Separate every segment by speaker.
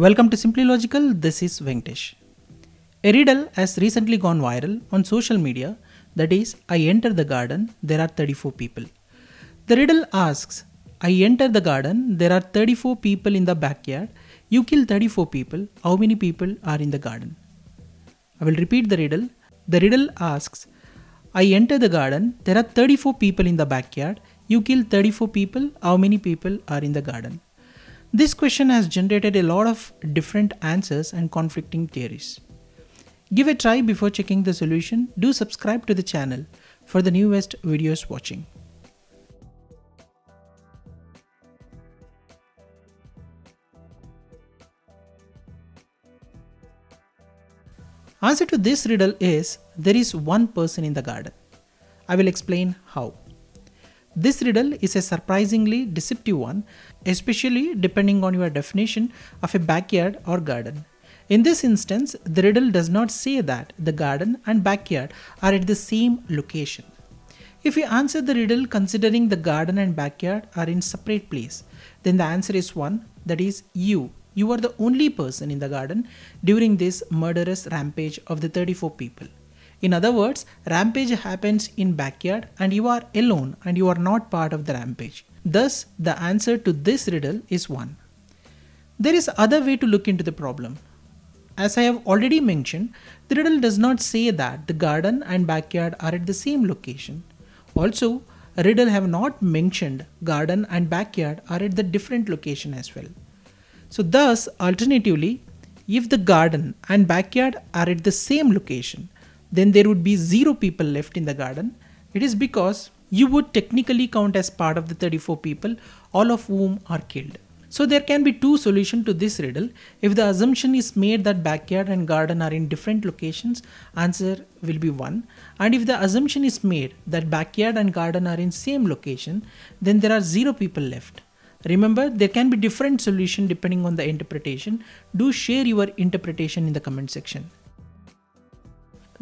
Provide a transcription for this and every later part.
Speaker 1: Welcome to Simply Logical, this is Venkatesh. A riddle has recently gone viral on social media that is, I enter the garden, there are 34 people. The riddle asks, I enter the garden, there are 34 people in the backyard, you kill 34 people, how many people are in the garden? I will repeat the riddle. The riddle asks, I enter the garden, there are 34 people in the backyard, you kill 34 people, how many people are in the garden? This question has generated a lot of different answers and conflicting theories. Give a try before checking the solution. Do subscribe to the channel for the newest videos watching. Answer to this riddle is there is one person in the garden. I will explain how. This riddle is a surprisingly deceptive one, especially depending on your definition of a backyard or garden. In this instance, the riddle does not say that the garden and backyard are at the same location. If we answer the riddle considering the garden and backyard are in separate place, then the answer is 1 that is you. You are the only person in the garden during this murderous rampage of the 34 people. In other words, rampage happens in backyard and you are alone and you are not part of the rampage. Thus, the answer to this riddle is 1. There is other way to look into the problem. As I have already mentioned, the riddle does not say that the garden and backyard are at the same location. Also, riddle have not mentioned garden and backyard are at the different location as well. So thus, alternatively, if the garden and backyard are at the same location, then there would be zero people left in the garden. It is because you would technically count as part of the 34 people, all of whom are killed. So there can be two solutions to this riddle. If the assumption is made that backyard and garden are in different locations, answer will be 1. And if the assumption is made that backyard and garden are in same location, then there are 0 people left. Remember, there can be different solution depending on the interpretation. Do share your interpretation in the comment section.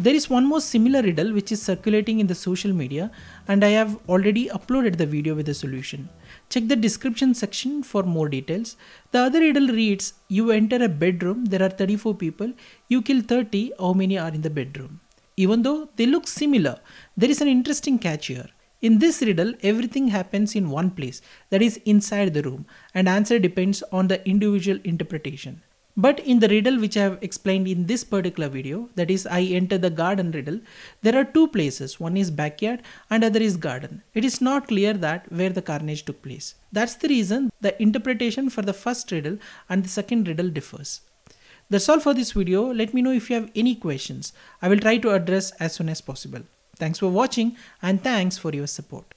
Speaker 1: There is one more similar riddle which is circulating in the social media and I have already uploaded the video with the solution. Check the description section for more details. The other riddle reads, you enter a bedroom, there are 34 people, you kill 30, how many are in the bedroom? Even though they look similar, there is an interesting catch here. In this riddle, everything happens in one place, that is inside the room, and answer depends on the individual interpretation. But in the riddle which I have explained in this particular video, that is I enter the garden riddle, there are two places. One is backyard and other is garden. It is not clear that where the carnage took place. That's the reason the interpretation for the first riddle and the second riddle differs. That's all for this video. Let me know if you have any questions. I will try to address as soon as possible. Thanks for watching and thanks for your support.